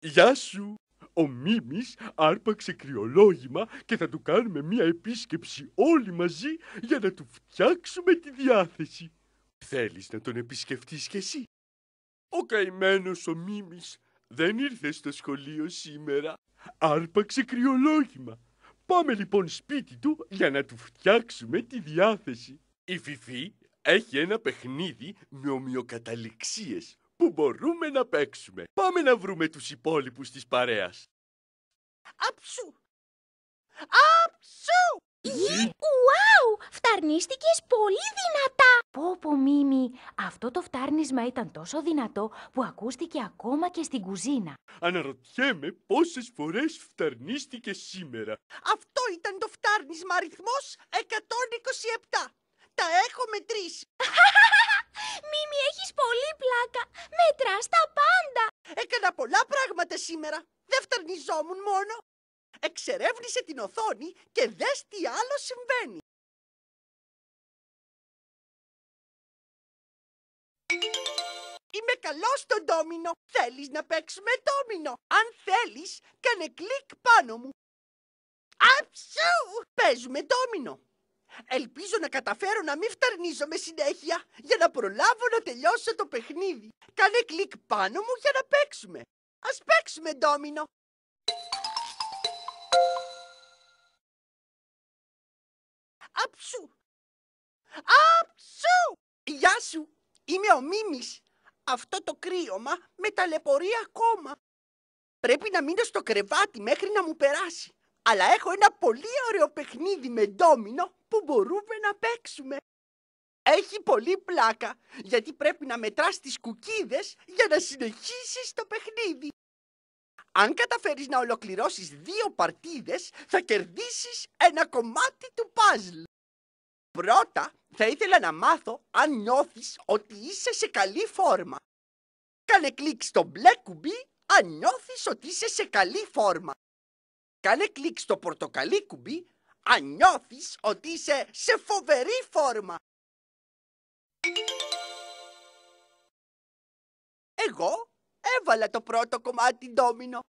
Γεια σου. Ο Μίμης άρπαξε κρυολόγημα και θα του κάνουμε μία επίσκεψη όλοι μαζί για να του φτιάξουμε τη διάθεση. Θέλεις να τον επισκεφτείς κι εσύ. Ο καημένος ο Μίμης δεν ήρθε στο σχολείο σήμερα. Άρπαξε κρυολόγημα. Πάμε λοιπόν σπίτι του για να του φτιάξουμε τη διάθεση. Η Φιφή έχει ένα παιχνίδι με ομοιοκαταληξίες που μπορούμε να παίξουμε. Πάμε να βρούμε τους υπόλοιπους της παρέας. Αψού! Αψού! Ουάου! Φταρνίστηκες πολύ δυνατά! Πω πω Μίμη, αυτό το φτάρνισμα ήταν τόσο δυνατό που ακούστηκε ακόμα και στην κουζίνα. Αναρωτιέμαι πόσες φορές φταρνίστηκες σήμερα. Αυτό ήταν το φτάρνισμα αριθμός 127. Τα έχω μετρήσει. Μίμη, έχεις πολύ πλάκα. Μετράς τα πάντα. Έκανα πολλά πράγματα σήμερα. Δεν φτερνιζόμουν μόνο. Εξερεύνησε την οθόνη και δες τι άλλο συμβαίνει. Είμαι καλός στο ντόμινο. Θέλεις να παίξουμε ντόμινο. Αν θέλεις, κάνε κλικ πάνω μου. Αψού! Παίζουμε ντόμινο. Ελπίζω να καταφέρω να μην φταρνίζομαι συνέχεια για να προλάβω να τελειώσω το παιχνίδι. Κάνε κλικ πάνω μου για να παίξουμε. Ας παίξουμε, ντόμινο. Αψού! Αψού! Γεια σου! Είμαι ο Μίμης. Αυτό το κρύωμα με ταλαιπωρεί ακόμα. Πρέπει να μείνω στο κρεβάτι μέχρι να μου περάσει. Αλλά έχω ένα πολύ ωραίο παιχνίδι με ντόμινο που μπορούμε να παίξουμε. Έχει πολύ πλάκα, γιατί πρέπει να μετράς τις κουκίδες για να συνεχίσεις το παιχνίδι. Αν καταφέρεις να ολοκληρώσεις δύο παρτίδες, θα κερδίσεις ένα κομμάτι του παζλ. Πρώτα, θα ήθελα να μάθω αν νιώθεις ότι είσαι σε καλή φόρμα. Κάνε κλικ στο μπλε κουμπί αν νιώθεις ότι είσαι σε καλή φόρμα. Κάνε κλικ στο πορτοκαλί κουμπί αν νιώθεις ότι είσαι σε φοβερή φόρμα. Εγώ έβαλα το πρώτο κομμάτι ντόμινο.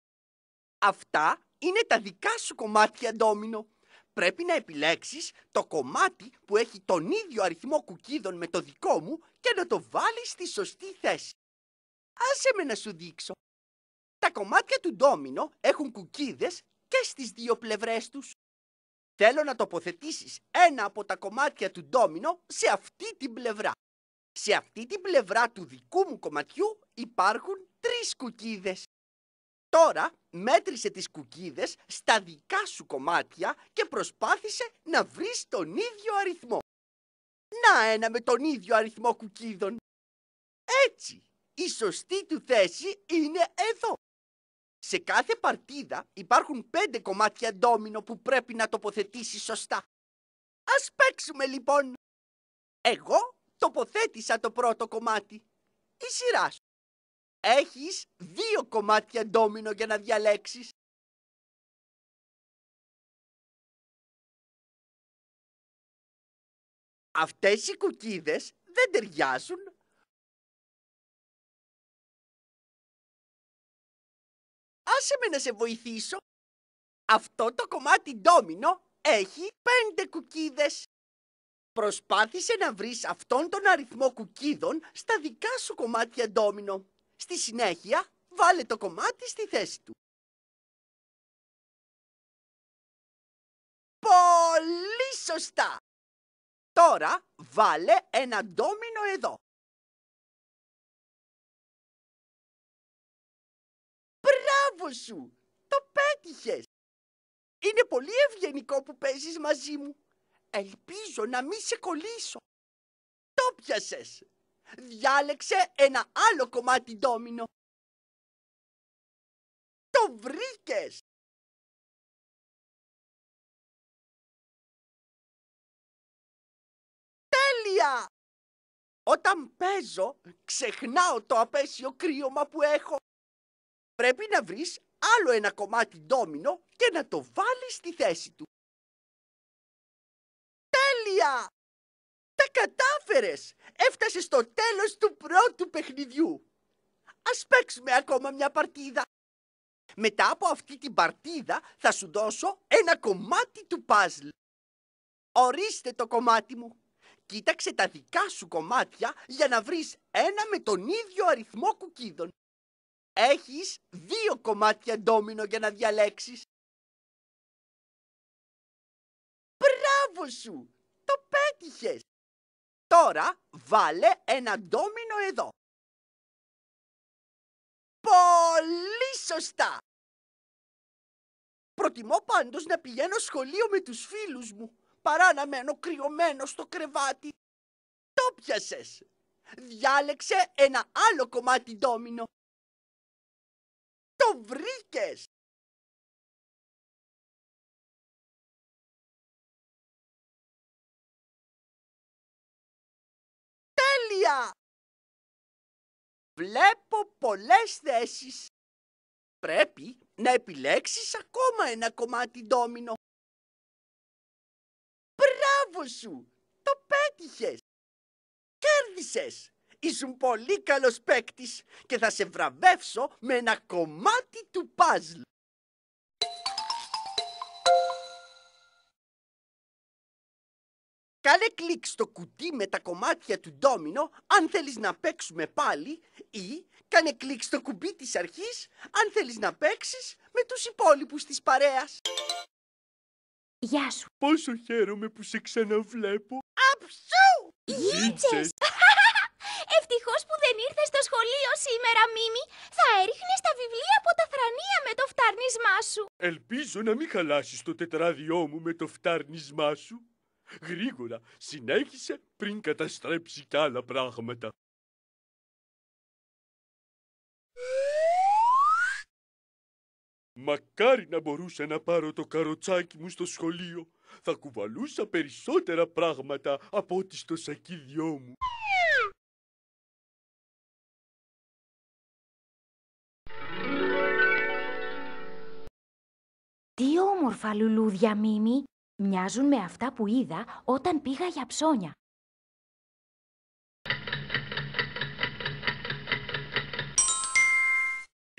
Αυτά είναι τα δικά σου κομμάτια ντόμινο. Πρέπει να επιλέξεις το κομμάτι που έχει τον ίδιο αριθμό κουκίδων με το δικό μου και να το βάλεις στη σωστή θέση. Άσε με να σου δείξω. Τα κομμάτια του ντόμινο έχουν κουκίδες και στις δύο πλευρές τους. Θέλω να τοποθετήσεις ένα από τα κομμάτια του ντόμινο σε αυτή την πλευρά. Σε αυτή την πλευρά του δικού μου κομματιού υπάρχουν τρεις κουκίδες. Τώρα μέτρησε τις κουκίδες στα δικά σου κομμάτια και προσπάθησε να βρεις τον ίδιο αριθμό. Να ένα με τον ίδιο αριθμό κουκίδων. Έτσι, η σωστή του θέση είναι εδώ. Σε κάθε παρτίδα υπάρχουν πέντε κομμάτια ντόμινο που πρέπει να τοποθετήσεις σωστά. Ας παίξουμε λοιπόν. Εγώ τοποθέτησα το πρώτο κομμάτι. Η σειρά σου. Έχεις δύο κομμάτια ντόμινο για να διαλέξεις. Αυτές οι κουκίδες δεν ταιριάζουν άσε με να σε βοηθήσω. Αυτό το κομμάτι ντόμινο έχει πέντε κουκίδες. Προσπάθησε να βρεις αυτόν τον αριθμό κουκίδων στα δικά σου κομμάτια ντόμινο. Στη συνέχεια, βάλε το κομμάτι στη θέση του. Πολύ σωστά! Τώρα βάλε ένα ντόμινο εδώ. Μπράβο σου! Το πέτυχες! Είναι πολύ ευγενικό που παίζεις μαζί μου. Ελπίζω να μην σε κολλήσω. Το πιασες. Διάλεξε ένα άλλο κομμάτι ντόμινο. Το βρήκες. Τέλεια! Όταν παίζω, ξεχνάω το απέσιο κρύωμα που έχω πρέπει να βρεις άλλο ένα κομμάτι ντόμινο και να το βάλεις στη θέση του. Τέλεια! Τα κατάφερες! Έφτασες στο τέλος του πρώτου παιχνιδιού. Ας παίξουμε ακόμα μια παρτίδα. Μετά από αυτή την παρτίδα θα σου δώσω ένα κομμάτι του παζλ. Ορίστε το κομμάτι μου. Κοίταξε τα δικά σου κομμάτια για να βρεις ένα με τον ίδιο αριθμό κουκίδων έχεις δύο κομμάτια ντόμινο για να διαλέξεις. Μπράβο σου! Το πέτυχες! Τώρα βάλε ένα ντόμινο εδώ. Πολύ σωστά! Προτιμώ πάντως να πηγαίνω σχολείο με τους φίλους μου, παρά να μένω κρυωμένος στο κρεβάτι. Το πιασες! Διάλεξε ένα άλλο κομμάτι ντόμινο το βρήκες! Τέλεια! Βλέπω πολλές θέσεις. Πρέπει να επιλέξεις ακόμα ένα κομμάτι ντόμινο. Μπράβο σου! Το πέτυχες! Κέρδισες! Ήσουν πολύ καλός παίκτης και θα σε βραβεύσω με ένα κομμάτι του παζλ. Κάνε κλικ στο κουτί με τα κομμάτια του ντόμινο αν θέλεις να παίξουμε πάλι ή κάνε κλικ στο κουμπί της αρχής αν θέλεις να παίξεις με τους υπόλοιπους της παρέας. Γεια σου. Πόσο χαίρομαι που σε ξαναβλέπω. Αψού! Γίτσες! Ευτυχώς που δεν ήρθες στο σχολείο σήμερα, Μίμη. Θα έριχνες τα βιβλία από τα θρανία με το φτάρνισμά σου. Ελπίζω να μην χαλάσεις το τετράδιό μου με το φτάρνισμά σου. Γρήγορα συνέχισε πριν καταστρέψει τα άλλα πράγματα. Μακάρι να μπορούσα να πάρω το καροτσάκι μου στο σχολείο. Θα κουβαλούσα περισσότερα πράγματα από ό,τι στο σακίδιό μου. όμορφα λουλούδια, Μίμη. Μοιάζουν με αυτά που είδα όταν πήγα για ψώνια.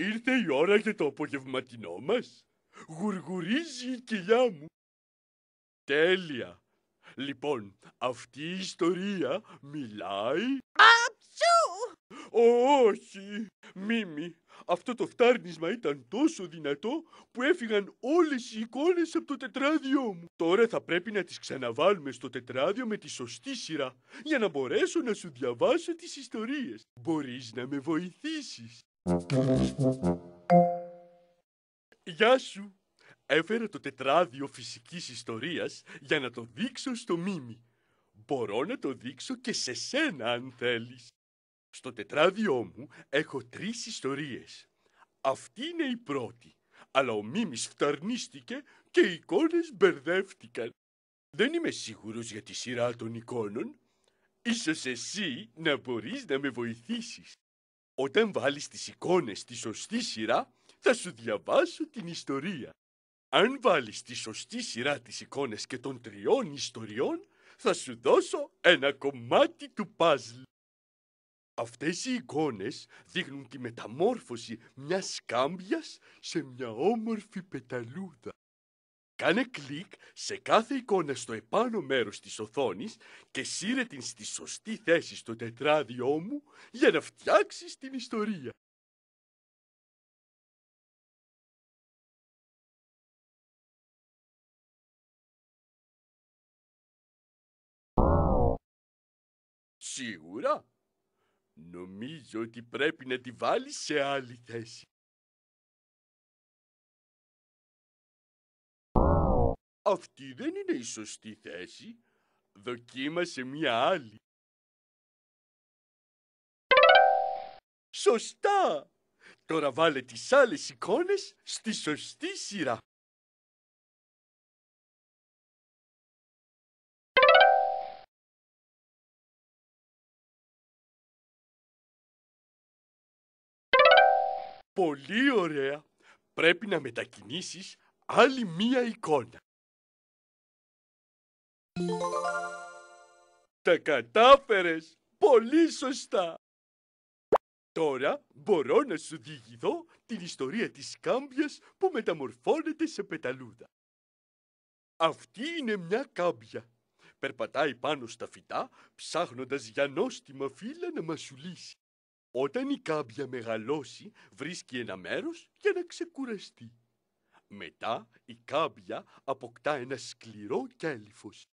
Ήρθε η ώρα για το απογευματινό μας. Γουργουρίζει η κοιλιά μου. Τέλεια. Λοιπόν, αυτή η ιστορία μιλάει... Όχι, Μίμη, αυτό το φτάρνισμα ήταν τόσο δυνατό που έφυγαν όλες οι εικόνες από το τετράδιό μου. Τώρα θα πρέπει να τις ξαναβάλουμε στο τετράδιο με τη σωστή σειρά για να μπορέσω να σου διαβάσω τις ιστορίες. Μπορείς να με βοηθήσεις. Γεια σου. Έφερα το τετράδιο φυσικής ιστορίας για να το δείξω στο Μίμη. Μπορώ να το δείξω και σε σένα αν θέλεις. Στο τετράδιό μου έχω τρεις ιστορίες. Αυτή είναι η πρώτη, αλλά ο Μίμης φταρνίστηκε και οι εικόνες μπερδεύτηκαν. Δεν είμαι σίγουρος για τη σειρά των εικόνων. Ίσως εσύ να μπορείς να με βοηθήσεις. Όταν βάλεις τις εικόνες στη σωστή σειρά, θα σου διαβάσω την ιστορία. Αν βάλεις τη σωστή σειρά τις εικόνες και των τριών ιστοριών, θα σου δώσω ένα κομμάτι του παζλ. Αυτές οι εικόνες δείχνουν τη μεταμόρφωση μιας κάμπιας σε μια όμορφη πεταλούδα. Κάνε κλικ σε κάθε εικόνα στο επάνω μέρος της οθόνης και σύρε την στη σωστή θέση στο τετράδιό μου για να φτιάξεις την ιστορία. Σίγουρα! Νομίζω ότι πρέπει να τη βάλεις σε άλλη θέση. Αυτή δεν είναι η σωστή θέση. Δοκίμασε μία άλλη. Σωστά! Τώρα βάλε τις άλλες εικόνες στη σωστή σειρά. Πολύ ωραία. Πρέπει να μετακινήσεις άλλη μία εικόνα. Τα κατάφερες! Πολύ σωστά! Τώρα μπορώ να σου διηγηθώ την ιστορία της κάμπιας που μεταμορφώνεται σε πεταλούδα. Αυτή είναι μια κάμπια. Περπατάει πάνω στα φυτά, ψάχνοντας για νόστιμα φύλλα να μασουλήσει. Όταν η κάμπια μεγαλώσει, βρίσκει ένα μέρος για να ξεκουραστεί. Μετά η κάμπια αποκτά ένα σκληρό κέλυφος.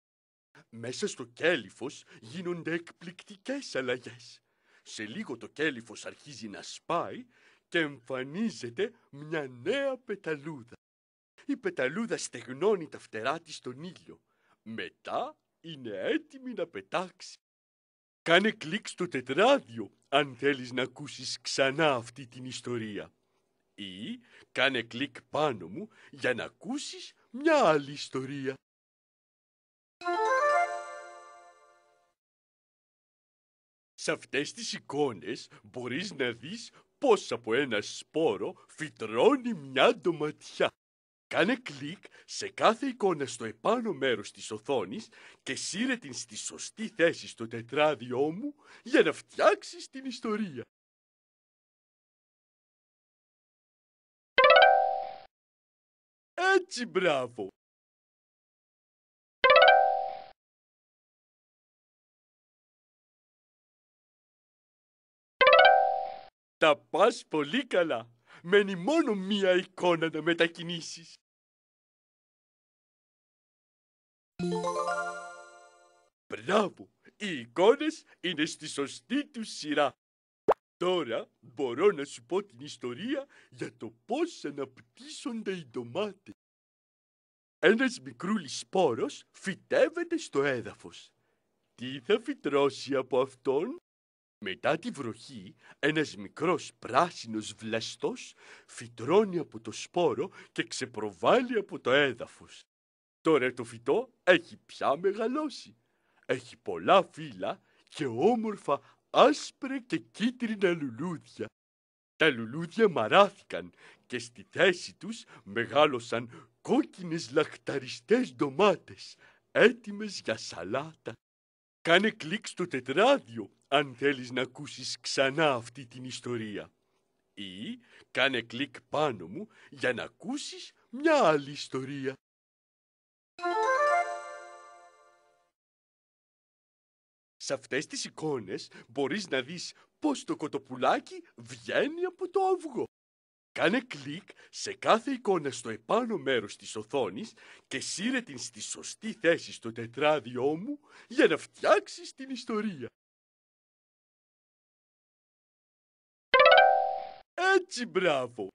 Μέσα στο κέλυφος γίνονται εκπληκτικές αλλαγές. Σε λίγο το κέλυφος αρχίζει να σπάει και εμφανίζεται μια νέα πεταλούδα. Η πεταλούδα στεγνώνει τα φτερά της στον ήλιο. Μετά είναι έτοιμη να πετάξει. Κάνε κλικ στο τετράδιο αν θέλεις να ακούσεις ξανά αυτή την ιστορία. Ή κάνε κλικ πάνω μου για να ακούσεις μια άλλη ιστορία. Σε αυτές τις εικόνες μπορείς να δεις πώς από ένα σπόρο φυτρώνει μια ντοματιά. Κάνε κλικ σε κάθε εικόνα στο επάνω μέρος της οθόνης και σύρε την στη σωστή θέση στο τετράδιό μου για να φτιάξεις την ιστορία. Έτσι μπράβο! Τα πας πολύ καλά! μένει μόνο μία εικόνα να μετακινήσεις. Μπράβο! Οι εικόνες είναι στη σωστή τους σειρά. Τώρα μπορώ να σου πω την ιστορία για το πώς αναπτύσσονται οι ντομάτες. Ένας μικρούλης σπόρος φυτεύεται στο έδαφος. Τι θα φυτρώσει από αυτόν? Μετά τη βροχή, ένας μικρός πράσινος βλαστός φυτρώνει από το σπόρο και ξεπροβάλλει από το έδαφος. Τώρα το φυτό έχει πια μεγαλώσει. Έχει πολλά φύλλα και όμορφα άσπρα και κίτρινα λουλούδια. Τα λουλούδια μαράθηκαν και στη θέση τους μεγάλωσαν κόκκινες λαχταριστές ντομάτες, έτοιμες για σαλάτα. Κάνε κλικ στο τετράδιο αν θέλεις να ακούσεις ξανά αυτή την ιστορία. Ή κάνε κλικ πάνω μου για να ακούσεις μια άλλη ιστορία. Σε αυτές τις εικόνες μπορείς να δεις πώς το κοτοπουλάκι βγαίνει από το αυγό. Κάνε κλικ σε κάθε εικόνα στο επάνω μέρος της οθόνης και σύρε την στη σωστή θέση στο τετράδιό μου για να φτιάξεις την ιστορία. Έτσι μπράβο!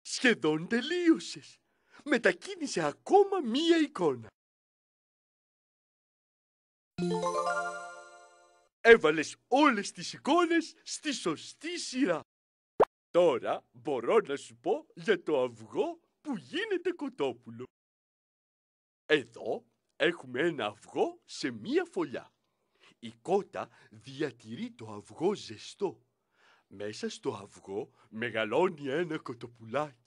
Σχεδόν τελείωσες. Μετακίνησε ακόμα μία εικόνα. Έβαλες όλες τις εικόνες στη σωστή σειρά. Τώρα μπορώ να σου πω για το αυγό που γίνεται κοτόπουλο. Εδώ έχουμε ένα αυγό σε μία φωλιά. Η κότα διατηρεί το αυγό ζεστό. Μέσα στο αυγό μεγαλώνει ένα κοτοπουλάκι.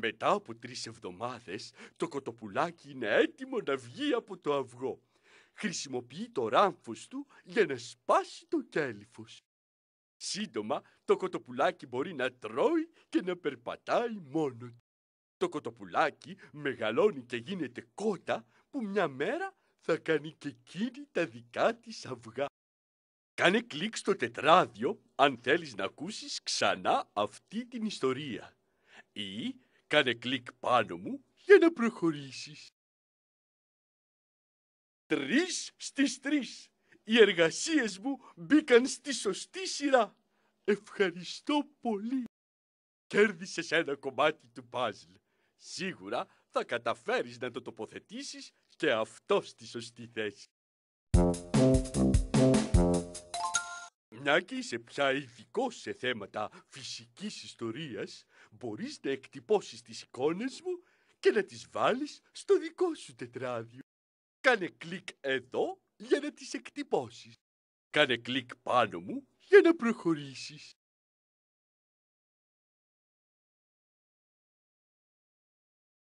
Μετά από τρεις εβδομάδες, το κοτοπουλάκι είναι έτοιμο να βγει από το αυγό χρησιμοποιεί το ράμφος του για να σπάσει το κέλυφος. Σύντομα το κοτοπουλάκι μπορεί να τρώει και να περπατάει μόνο του. Το κοτοπουλάκι μεγαλώνει και γίνεται κότα που μια μέρα θα κάνει και εκείνη τα δικά της αυγά. Κάνε κλικ στο τετράδιο αν θέλεις να ακούσεις ξανά αυτή την ιστορία. Ή κάνε κλικ πάνω μου για να προχωρήσεις. Τρεις στις τρεις. Οι εργασίες μου μπήκαν στη σωστή σειρά. Ευχαριστώ πολύ. Κέρδισες ένα κομμάτι του παζλ. Σίγουρα θα καταφέρεις να το τοποθετήσεις και αυτό στη σωστή θέση. Μια και είσαι πια ειδικό σε θέματα φυσικής ιστορίας, μπορείς να εκτυπώσεις τις εικόνες μου και να τις βάλεις στο δικό σου τετράδιο. Κάνε κλικ εδώ για να τις εκτυπώσεις. Κάνε κλικ πάνω μου για να προχωρήσεις.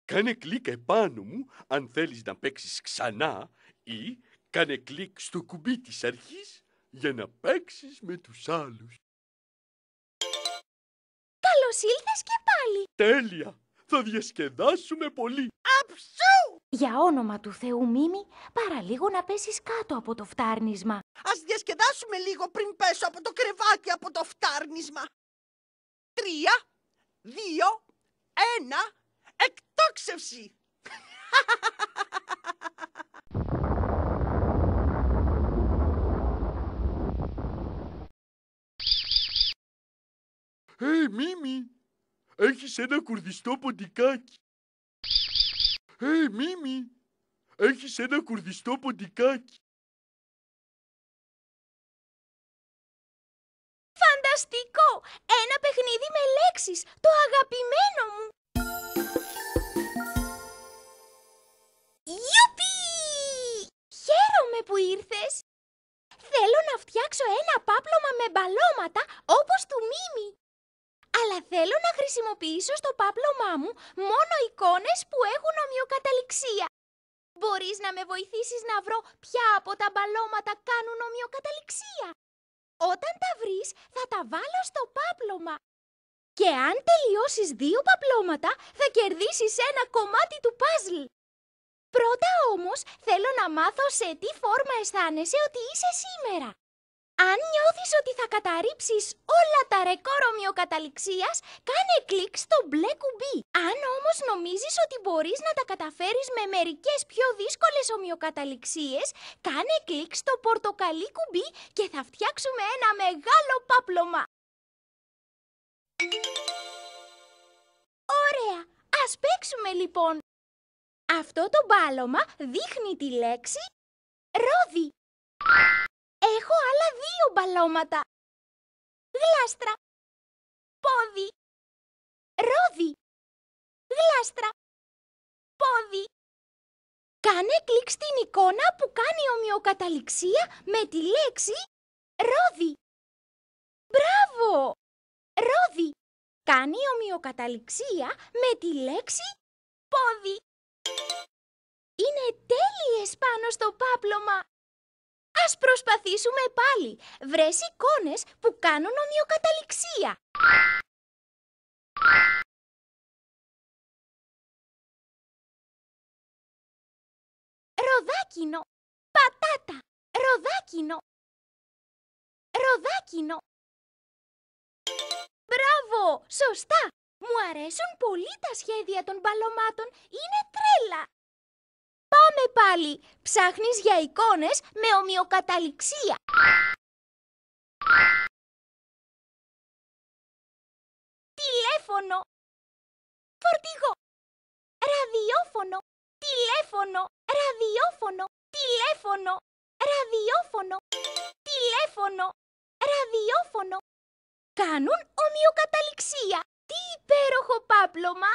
Κάνε κλικ επάνω μου αν θέλεις να παίξεις ξανά ή κάνε κλικ στο κουμπί της αρχής για να παίξεις με τους άλλους. Καλώς ήλθες και πάλι! Τέλεια! Θα διασκεδάσουμε πολύ! Αψού! Για όνομα του Θεού Μίμη, παραλίγο να πέσεις κάτω από το φτάρνισμα. Ας διασκεδάσουμε λίγο πριν πέσω από το κρεβάτι από το φτάρνισμα. Τρία, δύο, ένα, εκτόξευση! Ε, hey, Μίμη, έχεις ένα κουρδιστό ποντικάκι. «Ε, Μίμη, έχεις ένα κουρδιστό ποντικάκι». Φανταστικό! Ένα παιχνίδι με λέξεις, το αγαπημένο μου! Ιουπι! Χαίρομαι που ήρθες! Θέλω να φτιάξω ένα πάπλωμα με μπαλώματα όπως του Μίμη αλλά θέλω να χρησιμοποιήσω στο πάπλωμά μου μόνο εικόνες που έχουν ομοιοκαταληξία. Μπορείς να με βοηθήσεις να βρω ποια από τα μπαλώματα κάνουν ομοιοκαταληξία. Όταν τα βρεις θα τα βάλω στο πάπλωμα. Και αν τελειώσεις δύο παπλώματα θα κερδίσεις ένα κομμάτι του παζλ. Πρώτα όμως θέλω να μάθω σε τι φόρμα αισθάνεσαι ότι είσαι σήμερα. Αν νιώθεις ότι θα καταρρύψεις όλα τα ρεκόρ ομοιοκαταληξίας, κάνε κλικ στο μπλε κουμπί. Αν όμως νομίζεις ότι μπορείς να τα καταφέρεις με μερικές πιο δύσκολες ομοιοκαταληξίες, κάνε κλικ στο πορτοκαλί κουμπί και θα φτιάξουμε ένα μεγάλο πάπλωμα. Ωραία! Ας παίξουμε λοιπόν! Αυτό το μπάλωμα δείχνει τη λέξη ρόδι. Έχω άλλα δύο μπαλώματα. Γλάστρα. Πόδι. Ρόδι. Γλάστρα. Πόδι. Κάνε κλικ στην εικόνα που κάνει ομοιοκαταληξία με τη λέξη ρόδι. Μπράβο! Ρόδι. Κάνει ομοιοκαταληξία με τη λέξη πόδι. Είναι τέλειες πάνω στο πάπλωμα. Ας προσπαθήσουμε πάλι. Βρες εικόνες που κάνουν ομοιοκαταληξία. Ροδάκινο, πατάτα, ροδάκινο, ροδάκινο. Μπράβο, σωστά. Μου αρέσουν πολύ τα σχέδια των παλωμάτων. Είναι τρέλα. Πάμε πάλι. Ψάχνεις για εικόνες με ομοιοκαταληξία. Τηλέφωνο. Φορτηγό. Ραδιόφωνο. Τηλέφωνο. Ραδιόφωνο. Τηλέφωνο. Ραδιόφωνο. Τηλέφωνο. Ραδιόφωνο. Κάνουν ομοιοκαταληξία. Τι υπέροχο πάπλωμα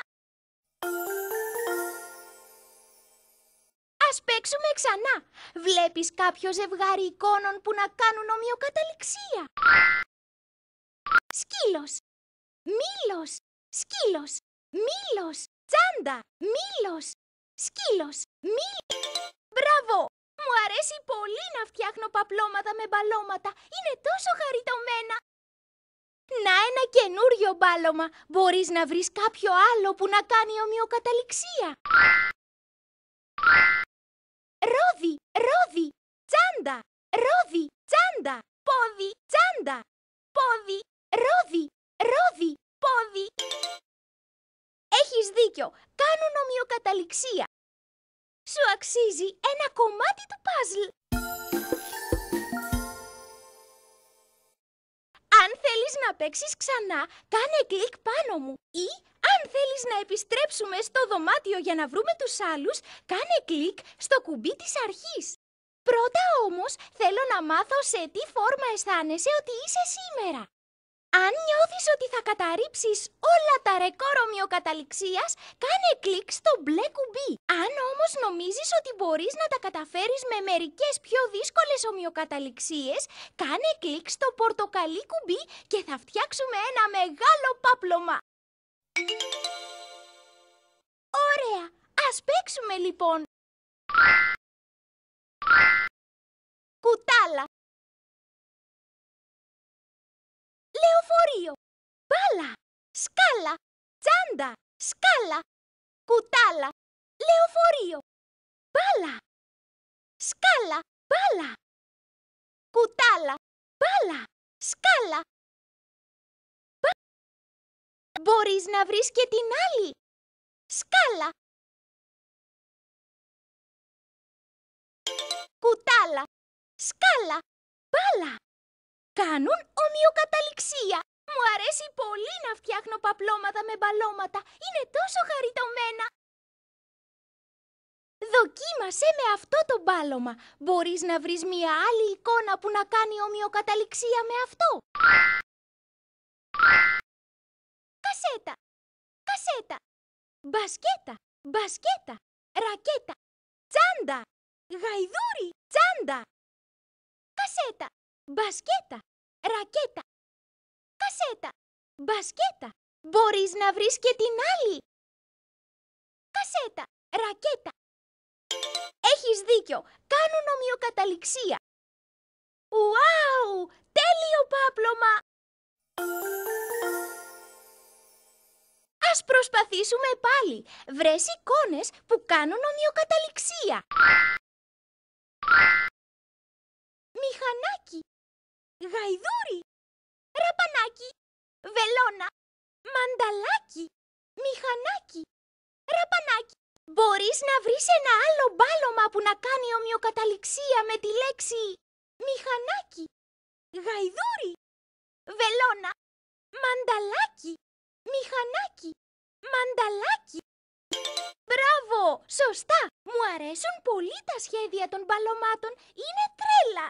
ας παίξουμε ξανά. Βλέπεις κάποιο ζευγάρι εικόνων που να κάνουν ομοιοκαταληξία. Σκύλος. Μήλος. Σκύλος. Μήλος. Τσάντα. Μήλος. Σκύλος. Μήλος. Μπράβο. Μου αρέσει πολύ να φτιάχνω παπλώματα με μπαλώματα. Είναι τόσο χαριτωμένα. Να ένα καινούριο μπάλωμα. Μπορείς να βρεις κάποιο άλλο που να κάνει ομοιοκαταληξία ρόδι, ρόδι, τσάντα, ρόδι, τσάντα, πόδι, τσάντα, πόδι, ρόδι, ρόδι, πόδι. Έχεις δίκιο, κάνουν ομοιοκαταληξία. Σου αξίζει ένα κομμάτι του παζλ. Αν θέλεις να παίξεις ξανά, κάνε κλικ πάνω μου ή αν θέλεις να επιστρέψουμε στο δωμάτιο για να βρούμε τους άλλους, κάνε κλικ στο κουμπί της αρχής. Πρώτα όμως θέλω να μάθω σε τι φόρμα αισθάνεσαι ότι είσαι σήμερα. Αν νιώθεις ότι θα καταρρύψεις όλα τα ρεκόρ ομοιοκαταληξίας, κάνε κλικ στο μπλε κουμπί. Αν όμως νομίζεις ότι μπορείς να τα καταφέρεις με μερικές πιο δύσκολες ομοιοκαταληξίες, κάνε κλικ στο πορτοκαλί κουμπί και θα φτιάξουμε ένα μεγάλο πάπλωμα. Ωραία! Ας παίξουμε λοιπόν! Κουτάλα! Λεωφορείο! Μπάλα! Σκάλα! Τσάντα! Σκάλα! Κουτάλα! Λεωφορείο! Μπάλα! Σκάλα! Μπάλα! Κουτάλα! Μπάλα! Σκάλα! μπορείς να βρεις και την άλλη. Σκάλα. Κουτάλα. Σκάλα. Πάλα. Κάνουν ομοιοκαταληξία. Μου αρέσει πολύ να φτιάχνω παπλώματα με μπαλώματα. Είναι τόσο χαριτωμένα. Δοκίμασε με αυτό το μπάλωμα. Μπορείς να βρεις μια άλλη εικόνα που να κάνει ομοιοκαταληξία με αυτό. Κασέτα. Κασέτα. Μπασκέτα. Μπασκέτα. Ρακέτα. Τσάντα. Γαϊδούρι. Τσάντα. Κασέτα. Μπασκέτα. Ρακέτα. Κασέτα. Μπασκέτα. Μπορείς να βρεις και την άλλη. Κασέτα. Ρακέτα. Έχεις δίκιο. Κάνουν ομοιοκαταληξία. Ουάου! Τέλειο πάπλωμα! Ας προσπαθήσουμε πάλι. Βρες εικόνες που κάνουν ομοιοκαταληξία. Μηχανάκι. Γαϊδούρι. Ραπανάκι. Βελόνα. Μανταλάκι. Μηχανάκι. Ραπανάκι. Μπορείς να βρεις ένα άλλο μπάλωμα που να κάνει ομοιοκαταληξία με τη λέξη μηχανάκι, γαϊδούρι, βελόνα, μανταλάκι. Μηχανάκι! Μανταλάκι! Μπράβο! Σωστά! Μου αρέσουν πολύ τα σχέδια των μπαλωμάτων. Είναι τρέλα!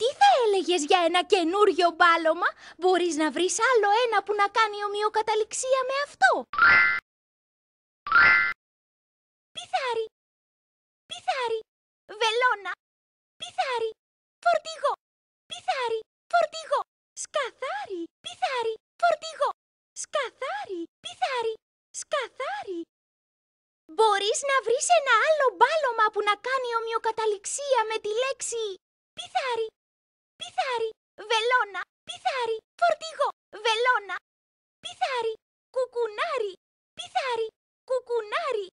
Τι θα έλεγες για ένα καινούριο μπάλωμα, μπορείς να βρεις άλλο ένα που να κάνει ομοιοκαταληξία με αυτό. Πιθάρι, πιθάρι, βελόνα, πιθάρι, φορτηγό, πιθάρι, φορτηγό, σκαθάρι, πιθάρι, Φορτηγό. Σκαθάρι. Πιθάρι. Σκαθάρι. Μπορείς να βρεις ένα άλλο μπάλωμα που να κάνει ομοιοκαταληξία με τη λέξη πιθάρι. Πιθάρι. Βελόνα. Πιθάρι. Φορτηγό. Βελόνα. Πιθάρι. Κουκουνάρι. Πιθάρι. Κουκουνάρι.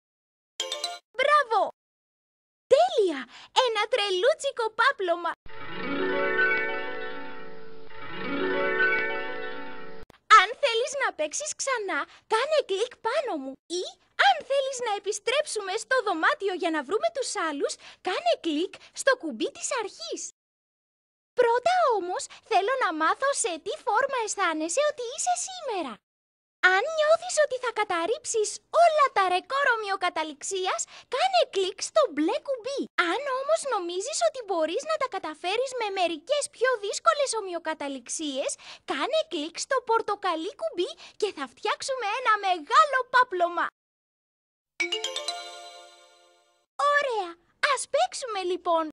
Μπράβο! Τέλεια! Ένα τρελούτσικο πάπλωμα! θέλεις να παίξεις ξανά, κάνε κλικ πάνω μου. Ή, αν θέλεις να επιστρέψουμε στο δωμάτιο για να βρούμε τους άλλους, κάνε κλικ στο κουμπί της αρχής. Πρώτα όμως θέλω να μάθω σε τι φόρμα αισθάνεσαι ότι είσαι σήμερα. Αν νιώθεις ότι θα καταρρύψεις όλα τα ρεκόρ ομοιοκαταληξίας, κάνε κλικ στο μπλε κουμπί. Αν όμως νομίζεις ότι μπορείς να τα καταφέρεις με μερικές πιο δύσκολες ομοιοκαταληξίες, κάνε κλικ στο πορτοκαλί κουμπί και θα φτιάξουμε ένα μεγάλο πάπλωμα. Ωραία! Ας παίξουμε λοιπόν!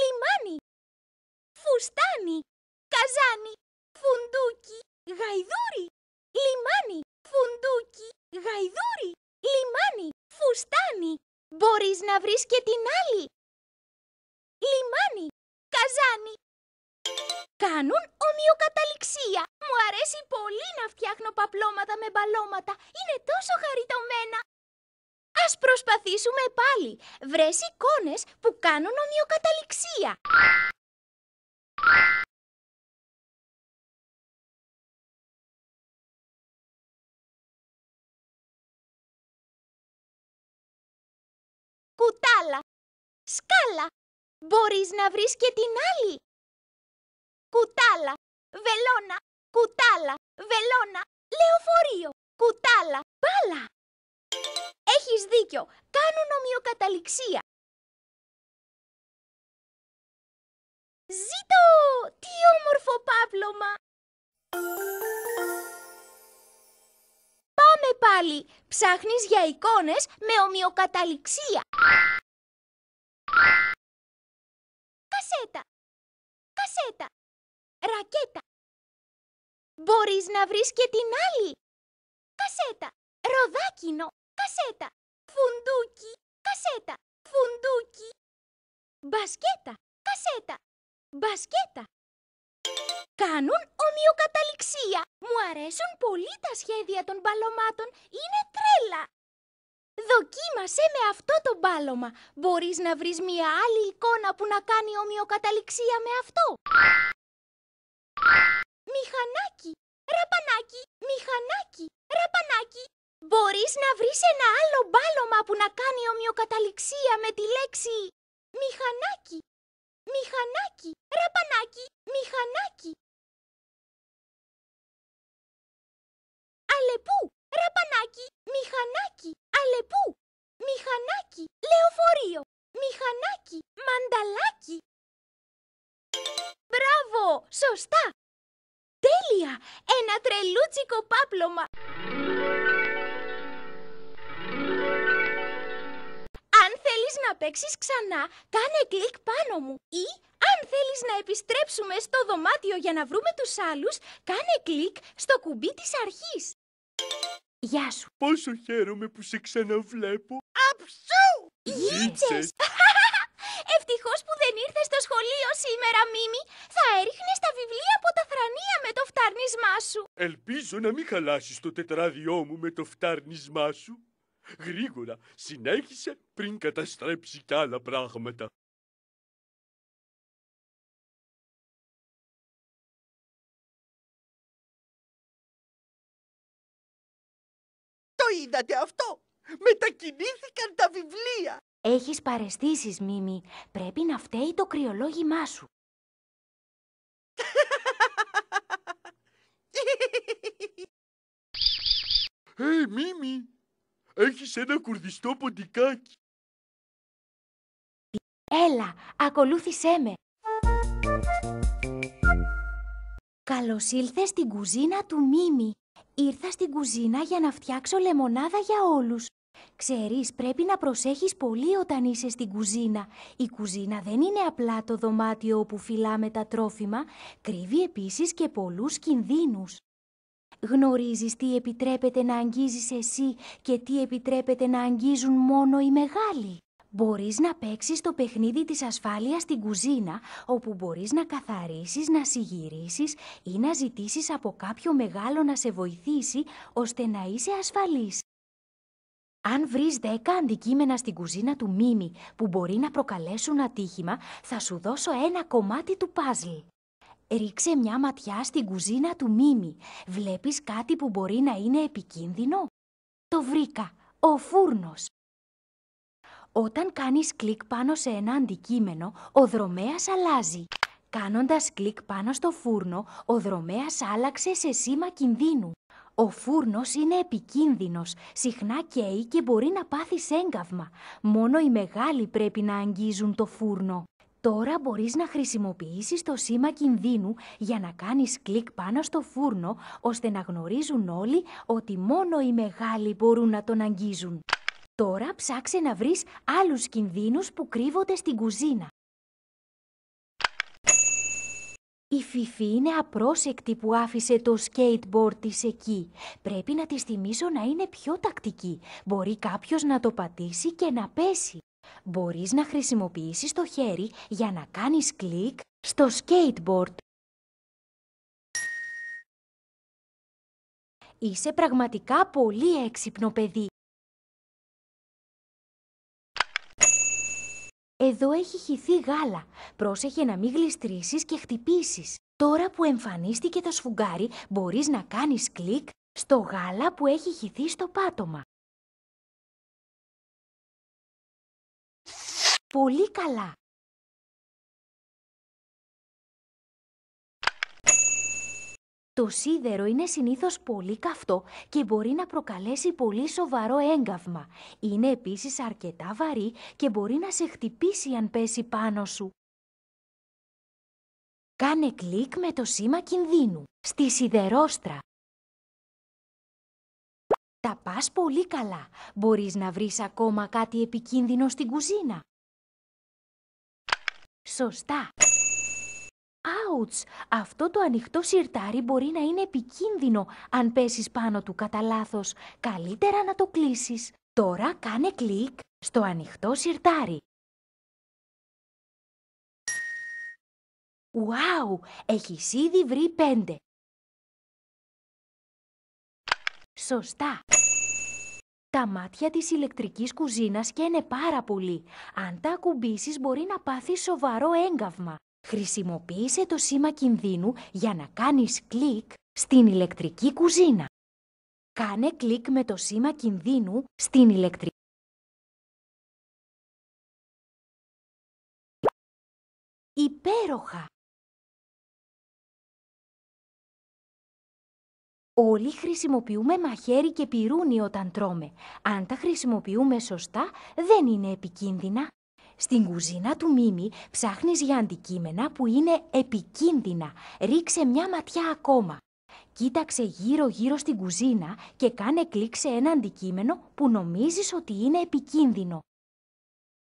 λιμάνι, φουστάνι, καζάνι, φουντούκι, γαϊδούρι, λιμάνι, φουντούκι, γαϊδούρι, λιμάνι, φουστάνι. Μπορείς να βρεις και την άλλη. Λιμάνι, καζάνι. Κάνουν ομοιοκαταληξία. Μου αρέσει πολύ να φτιάχνω παπλώματα με μπαλώματα. Είναι τόσο χαριτωμένα. Ας προσπαθήσουμε πάλι. Βρες εικόνες που κάνουν ομοιοκαταληξία. Κουτάλα. Σκάλα. Μπορείς να βρεις και την άλλη. Κουτάλα. Βελόνα. Κουτάλα. Βελόνα. Λεωφορείο. Κουτάλα. Μπάλα. Έχεις δίκιο. Κάνουν ομοιοκαταληξία. Ζήτω! Τι όμορφο πάπλωμα! Πάμε πάλι. Ψάχνεις για εικόνες με ομοιοκαταληξία. Κασέτα. Κασέτα. Ρακέτα. Μπορείς να βρεις και την άλλη. Κασέτα. Ροδάκινο κασέτα. Φουντούκι, κασέτα. Φουντούκι. Μπασκέτα, κασέτα. Μπασκέτα. Κάνουν ομοιοκαταληξία. Μου αρέσουν πολύ τα σχέδια των μπαλωμάτων. Είναι τρέλα. Δοκίμασε με αυτό το μπάλωμα. Μπορείς να βρεις μια άλλη εικόνα που να κάνει ομοιοκαταληξία με αυτό. Μηχανάκι, ραπανάκι, μηχανάκι μπορείς να βρεις ένα άλλο μπάλωμα που να κάνει ομοιοκαταληξία με τη λέξη μηχανάκι, μηχανάκι, ραπανάκι, μηχανάκι. Αλεπού, ραπανάκι, μηχανάκι, αλεπού, μηχανάκι, λεωφορείο, μηχανάκι, μανταλάκι. Μπράβο, σωστά. Τέλεια, ένα τρελούτσικο πάπλωμα. να παίξεις ξανά, κάνε κλικ πάνω μου. Ή, αν θέλεις να επιστρέψουμε στο δωμάτιο για να βρούμε τους άλλους, κάνε κλικ στο κουμπί της αρχής. Γεια σου. Πόσο χαίρομαι που σε ξαναβλέπω. Αψού! Γίτσες! Ευτυχώς που δεν ήρθες στο σχολείο σήμερα, Μίμη. Θα έριχνες τα βιβλία από τα θρανία με το φτάρνισμά σου. Ελπίζω να μην χαλάσεις το τετράδιό μου με το φτάρνισμά σου γρήγορα συνέχισε πριν καταστρέψει κι άλλα πράγματα. Το είδατε αυτό! Μετακινήθηκαν τα βιβλία! Έχεις παρεστήσεις, Μίμη. Πρέπει να φταίει το κρυολόγημά σου. Hey, Μίμη, έχεις ένα κουρδιστό ποντικάκι. Έλα, ακολούθησέ με. Καλώς ήλθες στην κουζίνα του Μίμη. Ήρθα στην κουζίνα για να φτιάξω λεμονάδα για όλους. Ξέρεις, πρέπει να προσέχεις πολύ όταν είσαι στην κουζίνα. Η κουζίνα δεν είναι απλά το δωμάτιο όπου φυλάμε τα τρόφιμα, κρύβει επίσης και πολλούς κινδύνους. Γνωρίζεις τι επιτρέπεται να αγγίζεις εσύ και τι επιτρέπεται να αγγίζουν μόνο οι μεγάλοι. Μπορείς να παίξεις το παιχνίδι της ασφάλειας στην κουζίνα, όπου μπορείς να καθαρίσεις, να συγυρίσεις ή να ζητήσεις από κάποιο μεγάλο να σε βοηθήσει, ώστε να είσαι ασφαλής. Αν βρεις 10 αντικείμενα στην κουζίνα του Μίμη που μπορεί να προκαλέσουν ατύχημα, θα σου δώσω ένα κομμάτι του παζλ. Ρίξε μια ματιά στην κουζίνα του Μίμη. Βλέπεις κάτι που μπορεί να είναι επικίνδυνο? Το βρήκα. Ο φούρνος. Όταν κάνεις κλικ πάνω σε ένα αντικείμενο, ο δρομέας αλλάζει. Κάνοντας κλικ πάνω στο φούρνο, ο δρομέας άλλαξε σε σήμα κινδύνου. Ο φούρνος είναι επικίνδυνος, συχνά καίει και μπορεί να πάθεις έγκαυμα. Μόνο οι μεγάλοι πρέπει να αγγίζουν το φούρνο. Τώρα μπορείς να χρησιμοποιήσεις το σήμα κινδύνου για να κάνεις κλικ πάνω στο φούρνο, ώστε να γνωρίζουν όλοι ότι μόνο οι μεγάλοι μπορούν να τον αγγίζουν. Τώρα ψάξε να βρεις άλλους κινδύνους που κρύβονται στην κουζίνα. Η Φιφή είναι απρόσεκτη που άφησε το skateboard της εκεί. Πρέπει να τη θυμίσω να είναι πιο τακτική. Μπορεί κάποιος να το πατήσει και να πέσει. Μπορείς να χρησιμοποιήσεις το χέρι για να κάνεις κλικ στο skateboard. Είσαι πραγματικά πολύ έξυπνο παιδί. Εδώ έχει χυθεί γάλα. Πρόσεχε να μην γλιστρήσεις και χτυπήσεις. Τώρα που εμφανίστηκε το σφουγγάρι, μπορείς να κάνεις κλικ στο γάλα που έχει χυθεί στο πάτωμα. Πολύ καλά. Το σίδερο είναι συνήθως πολύ καυτό και μπορεί να προκαλέσει πολύ σοβαρό έγκαυμα. Είναι επίσης αρκετά βαρύ και μπορεί να σε χτυπήσει αν πέσει πάνω σου. Κάνε κλικ με το σήμα κινδύνου στη σιδερόστρα. Τα πας πολύ καλά. Μπορείς να βρεις ακόμα κάτι επικίνδυνο στην κουζίνα. Σωστά. Άουτς, αυτό το ανοιχτό σιρτάρι μπορεί να είναι επικίνδυνο αν πέσεις πάνω του κατά λάθος. Καλύτερα να το κλείσεις. Τώρα κάνε κλικ στο ανοιχτό σιρτάρι. Ουάου, έχεις ήδη βρει πέντε. Σωστά. Τα μάτια της ηλεκτρικής κουζίνας καίνε πάρα πολύ. Αν τα ακουμπήσεις μπορεί να πάθεις σοβαρό έγκαυμα. Χρησιμοποίησε το σήμα κινδύνου για να κάνεις κλικ στην ηλεκτρική κουζίνα. Κάνε κλικ με το σήμα κινδύνου στην ηλεκτρική Υπέροχα! Όλοι χρησιμοποιούμε μαχαίρι και πυρούνι όταν τρώμε. Αν τα χρησιμοποιούμε σωστά, δεν είναι επικίνδυνα. Στην κουζίνα του Μίμη ψάχνεις για αντικείμενα που είναι επικίνδυνα. Ρίξε μια ματιά ακόμα. Κοίταξε γύρω-γύρω στην κουζίνα και κάνε κλικ σε ένα αντικείμενο που νομίζεις ότι είναι επικίνδυνο.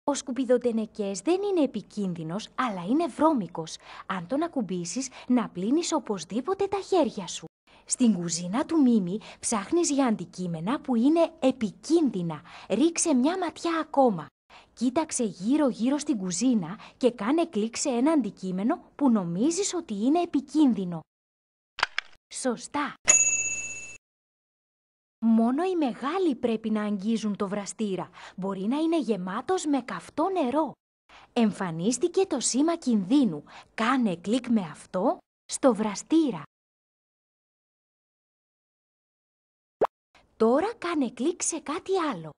Ο σκουπιδοτενεκές δεν είναι επικίνδυνος, αλλά είναι βρώμικος. Αν τον ακουμπήσεις, να πλύνεις οπωσδήποτε τα χέρια σου. Στην κουζίνα του Μίμη ψάχνεις για αντικείμενα που είναι επικίνδυνα. Ρίξε μια ματιά ακόμα. Κοίταξε γύρω-γύρω στην κουζίνα και κάνε κλικ σε ένα αντικείμενο που νομίζεις ότι είναι επικίνδυνο. Σωστά! Μόνο οι μεγάλοι πρέπει να αγγίζουν το βραστήρα. Μπορεί να είναι γεμάτος με καυτό νερό. Εμφανίστηκε το σήμα κινδύνου. Κάνε κλικ με αυτό στο βραστήρα. Τώρα κάνε κλικ σε κάτι άλλο.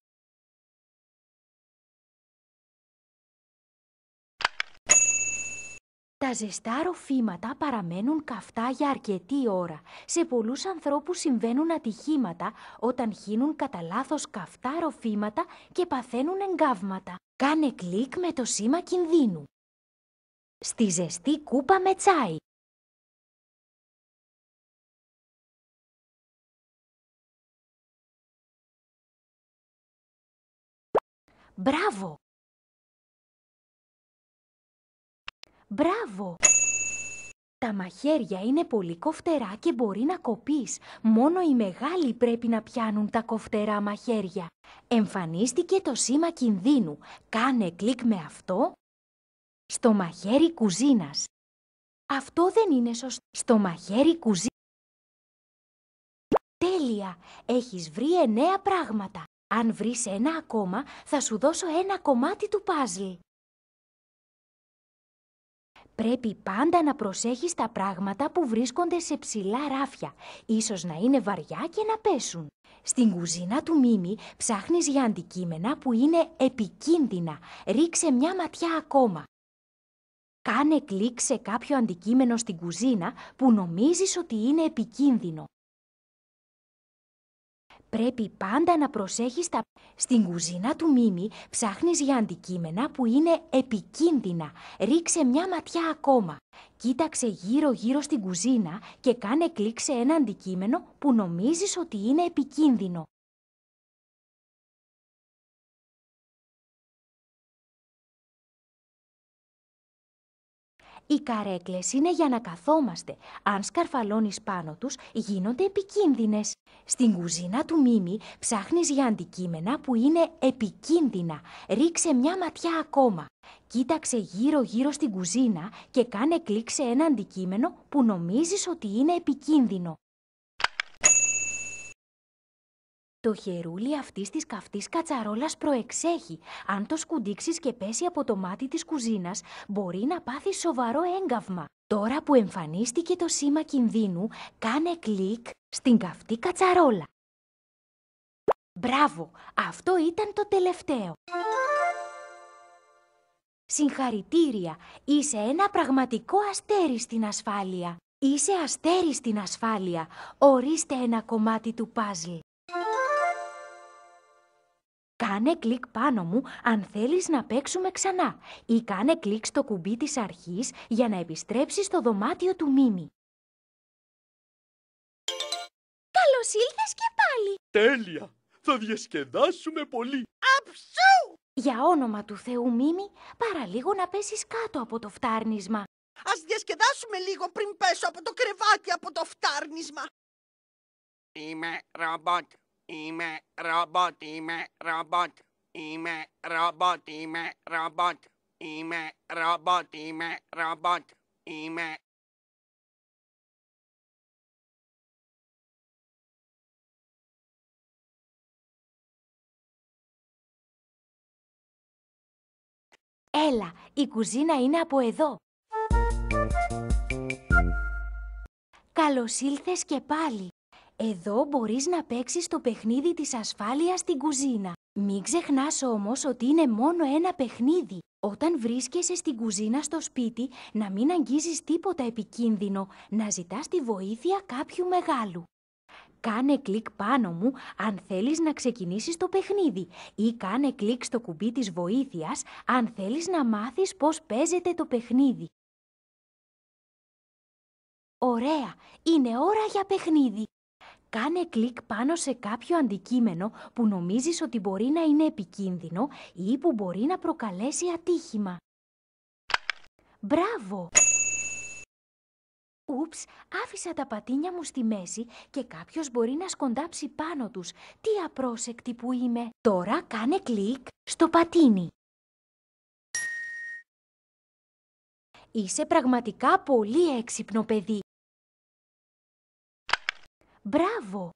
Τα ζεστά ροφήματα παραμένουν καυτά για αρκετή ώρα. Σε πολλούς ανθρώπους συμβαίνουν ατυχήματα όταν χύνουν κατά λάθος καυτά ροφήματα και παθαίνουν εγκάβματα. Κάνε κλικ με το σήμα κινδύνου. Στη ζεστή κούπα με τσάι. Μπράβο! Μπράβο! Τα μαχαίρια είναι πολύ κοφτερά και μπορεί να κοπείς. Μόνο οι μεγάλοι πρέπει να πιάνουν τα κοφτερά μαχαίρια. Εμφανίστηκε το σήμα κινδύνου. Κάνε κλικ με αυτό στο μαχαίρι κουζίνας. Αυτό δεν είναι σωστό. Στο μαχαίρι κουζίνας. Τέλεια! Έχεις βρει εννέα πράγματα. Αν βρεις ένα ακόμα, θα σου δώσω ένα κομμάτι του παζλ. Πρέπει πάντα να προσέχεις τα πράγματα που βρίσκονται σε ψηλά ράφια, ίσως να είναι βαριά και να πέσουν. Στην κουζίνα του Μίμη ψάχνεις για αντικείμενα που είναι επικίνδυνα. Ρίξε μια ματιά ακόμα. Κάνε κλικ σε κάποιο αντικείμενο στην κουζίνα που νομίζεις ότι είναι επικίνδυνο. Πρέπει πάντα να προσέχεις τα... Στην κουζίνα του Μίμη ψάχνεις για αντικείμενα που είναι επικίνδυνα. Ρίξε μια ματιά ακόμα. Κοίταξε γύρω-γύρω στην κουζίνα και κάνε κλικ σε ένα αντικείμενο που νομίζεις ότι είναι επικίνδυνο. Οι καρέκλες είναι για να καθόμαστε. Αν σκαρφαλώνεις πάνω τους, γίνονται επικίνδυνες. Στην κουζίνα του Μίμη ψάχνεις για αντικείμενα που είναι επικίνδυνα. Ρίξε μια ματιά ακόμα. Κοίταξε γύρω-γύρω στην κουζίνα και κάνε κλικ σε ένα αντικείμενο που νομίζεις ότι είναι επικίνδυνο. Το χερούλι αυτής της καυτής κατσαρόλας προεξέχει. Αν το σκουντίξει και πέσει από το μάτι της κουζίνας, μπορεί να πάθεις σοβαρό έγκαυμα. Τώρα που εμφανίστηκε το σήμα κινδύνου, κάνε κλικ στην καυτή κατσαρόλα. Μπράβο! Αυτό ήταν το τελευταίο. Συγχαρητήρια! Είσαι ένα πραγματικό αστέρι στην ασφάλεια. Είσαι αστέρι στην ασφάλεια. Ορίστε ένα κομμάτι του παζλ. Κάνε κλικ πάνω μου αν θέλεις να παίξουμε ξανά ή κάνε κλικ στο κουμπί της αρχής για να επιστρέψεις στο δωμάτιο του Μίμη. Καλώς ήλθες και πάλι! Τέλεια! Θα διασκεδάσουμε πολύ! Αψού! Για όνομα του Θεού Μίμη, παραλίγο να πέσεις κάτω από το φτάρνισμα. Ας διασκεδάσουμε λίγο πριν πέσω από το κρεβάτι από το φτάρνισμα. Είμαι ρομπότ. Είμαι ρομπότ, είμαι ρομπότ. Είμαι ρομπότ, είμαι ρομπότ. Είμαι ρομπότ, είμαι ρομπότ. Είμαι Έλα, η κουζίνα είναι από εδώ. Καλώς ήλθες και πάλι. Εδώ μπορείς να παίξεις το παιχνίδι της ασφάλειας στην κουζίνα. Μην ξεχνάς όμως ότι είναι μόνο ένα παιχνίδι. Όταν βρίσκεσαι στην κουζίνα στο σπίτι, να μην αγγίζεις τίποτα επικίνδυνο, να ζητάς τη βοήθεια κάποιου μεγάλου. Κάνε κλικ πάνω μου αν θέλεις να ξεκινήσεις το παιχνίδι ή κάνε κλικ στο κουμπί της βοήθειας αν θέλεις να μάθεις πώς παίζεται το παιχνίδι. Ωραία! Είναι ώρα για παιχνίδι! Κάνε κλικ πάνω σε κάποιο αντικείμενο που νομίζεις ότι μπορεί να είναι επικίνδυνο ή που μπορεί να προκαλέσει ατύχημα. Μπράβο! Ούψ, άφησα τα πατίνια μου στη μέση και κάποιος μπορεί να σκοντάψει πάνω τους. Τι απρόσεκτη που είμαι! Τώρα κάνε κλικ στο πατίνι. Είσαι πραγματικά πολύ έξυπνο παιδί. Μπράβο!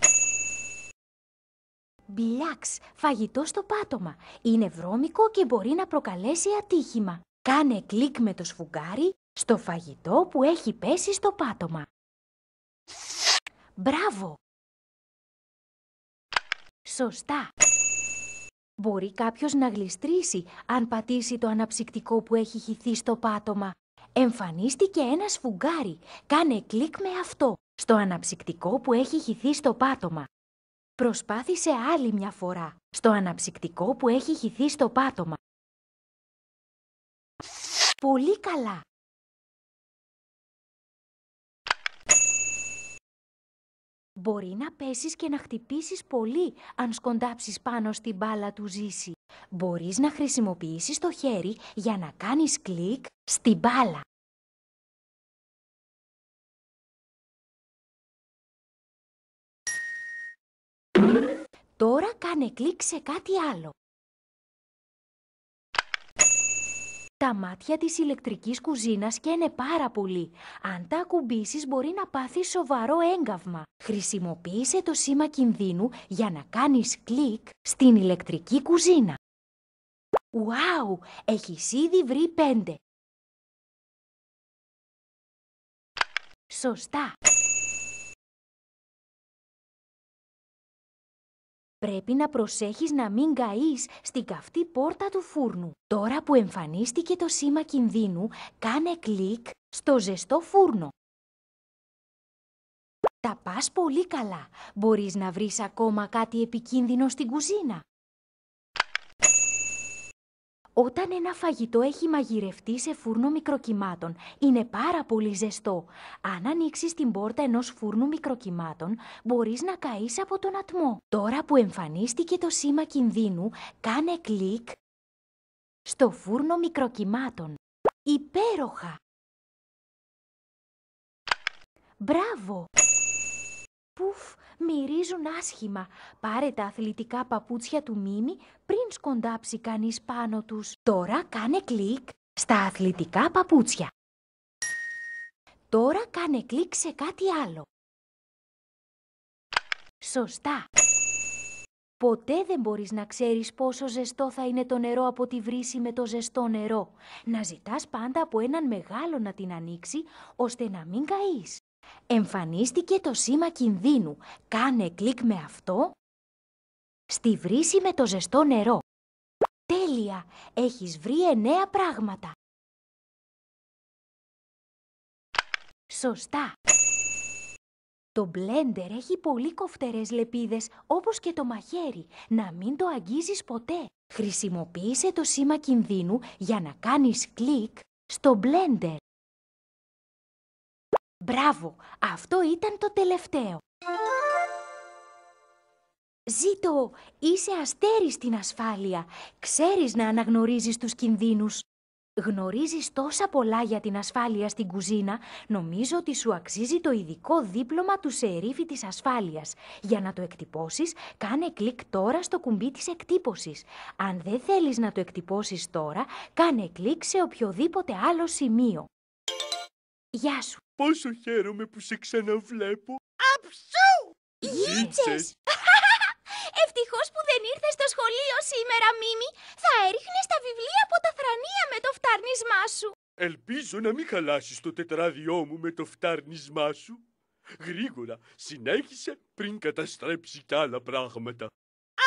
Μπιλιάξ, φαγητό στο πάτωμα. Είναι βρώμικο και μπορεί να προκαλέσει ατύχημα. Κάνε κλικ με το σφουγγάρι στο φαγητό που έχει πέσει στο πάτωμα. Μπράβο! Σωστά! Μπορεί κάποιος να γλιστρήσει αν πατήσει το αναψυκτικό που έχει χυθεί στο πάτωμα. Εμφανίστηκε ένα σφουγγάρι. Κάνε κλικ με αυτό στο αναψυκτικό που έχει χυθεί στο πάτωμα. Προσπάθησε άλλη μια φορά, στο αναψυκτικό που έχει χυθεί στο πάτωμα. Πολύ καλά! Μπορεί να πέσεις και να χτυπήσεις πολύ αν σκοντάψεις πάνω στην μπάλα του ζήσει. Μπορείς να χρησιμοποιήσεις το χέρι για να κάνεις κλικ στην μπάλα. Τώρα κάνε κλικ σε κάτι άλλο. Τα μάτια της ηλεκτρικής κουζίνας καίνε πάρα πολύ. Αν τα ακουμπήσεις μπορεί να πάθεις σοβαρό έγκαυμα. Χρησιμοποίησε το σήμα κινδύνου για να κάνεις κλικ στην ηλεκτρική κουζίνα. Ουάου! Έχεις ήδη βρει πέντε. Σωστά! Πρέπει να προσέχεις να μην καείς στην καυτή πόρτα του φούρνου. Τώρα που εμφανίστηκε το σήμα κινδύνου, κάνε κλικ στο ζεστό φούρνο. Τα πας πολύ καλά. Μπορείς να βρεις ακόμα κάτι επικίνδυνο στην κουζίνα. Όταν ένα φαγητό έχει μαγειρευτεί σε φούρνο μικροκυμάτων, είναι πάρα πολύ ζεστό. Αν ανοίξεις την πόρτα ενός φούρνου μικροκυμάτων, μπορείς να καείς από τον ατμό. Τώρα που εμφανίστηκε το σήμα κινδύνου, κάνε κλικ στο φούρνο μικροκυμάτων. Υπέροχα! Μπράβο! Πουφ! μυρίζουν άσχημα. Πάρε τα αθλητικά παπούτσια του Μίμη πριν σκοντάψει κανείς πάνω τους. Τώρα κάνε κλικ στα αθλητικά παπούτσια. Τώρα κάνε κλικ σε κάτι άλλο. Σωστά. Ποτέ δεν μπορείς να ξέρεις πόσο ζεστό θα είναι το νερό από τη βρύση με το ζεστό νερό. Να ζητάς πάντα από έναν μεγάλο να την ανοίξει, ώστε να μην καείς εμφανίστηκε το σήμα κινδύνου. Κάνε κλικ με αυτό. Στη βρύση με το ζεστό νερό. Τέλεια! Έχεις βρει εννέα πράγματα. Σωστά! Το μπλέντερ έχει πολύ κοφτερές λεπίδες, όπως και το μαχαίρι. Να μην το αγγίζεις ποτέ. Χρησιμοποίησε το σήμα κινδύνου για να κάνεις κλικ στο μπλέντερ. Μπράβο, αυτό ήταν το τελευταίο. Ζήτω, είσαι αστέρι στην ασφάλεια. Ξέρεις να αναγνωρίζεις τους κινδύνους. Γνωρίζεις τόσα πολλά για την ασφάλεια στην κουζίνα, νομίζω ότι σου αξίζει το ειδικό δίπλωμα του σερίφη της ασφάλειας. Για να το εκτυπώσεις, κάνε κλικ τώρα στο κουμπί της εκτύπωσης. Αν δεν θέλεις να το εκτυπώσεις τώρα, κάνε κλικ σε οποιοδήποτε άλλο σημείο. Γεια σου. Πόσο χαίρομαι που σε ξαναβλέπω. Αψού! Γίτσες! Ευτυχώς που δεν ήρθες στο σχολείο σήμερα, Μίμη. Θα έριχνες τα βιβλία από τα θρανία με το φτάρνισμά σου. Ελπίζω να μην χαλάσεις το τετράδιό μου με το φτάρνισμά σου. Γρήγορα, συνέχισε πριν καταστρέψει κι άλλα πράγματα.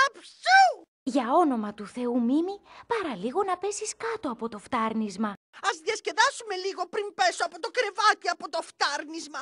Αψού! Για όνομα του Θεού Μίμη, παραλίγο να πέσεις κάτω από το φτάρνισμα. Ας διασκεδάσουμε λίγο πριν πέσω από το κρεβάτι από το φτάρνισμα.